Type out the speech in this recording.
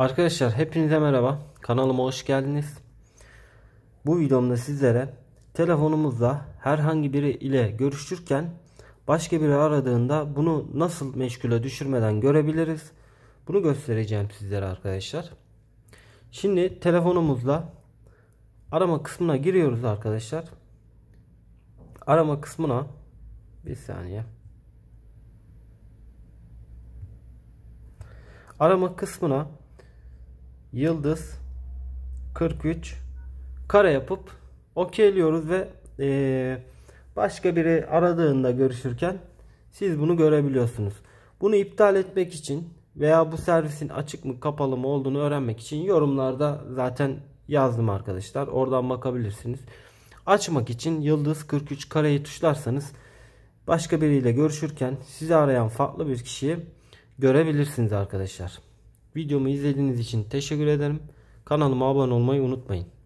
Arkadaşlar hepinize merhaba. Kanalıma hoş geldiniz. Bu videomda sizlere telefonumuzla herhangi biri ile görüşürken başka biri aradığında bunu nasıl meşgule düşürmeden görebiliriz. Bunu göstereceğim sizlere arkadaşlar. Şimdi telefonumuzla arama kısmına giriyoruz arkadaşlar. Arama kısmına bir saniye. Arama kısmına yıldız 43 kare yapıp okeyliyoruz ve e, başka biri aradığında görüşürken siz bunu görebiliyorsunuz. Bunu iptal etmek için veya bu servisin açık mı kapalı mı olduğunu öğrenmek için yorumlarda zaten yazdım arkadaşlar. Oradan bakabilirsiniz. Açmak için yıldız 43 kareyi tuşlarsanız başka biriyle görüşürken sizi arayan farklı bir kişiyi görebilirsiniz arkadaşlar. Videomu izlediğiniz için teşekkür ederim. Kanalıma abone olmayı unutmayın.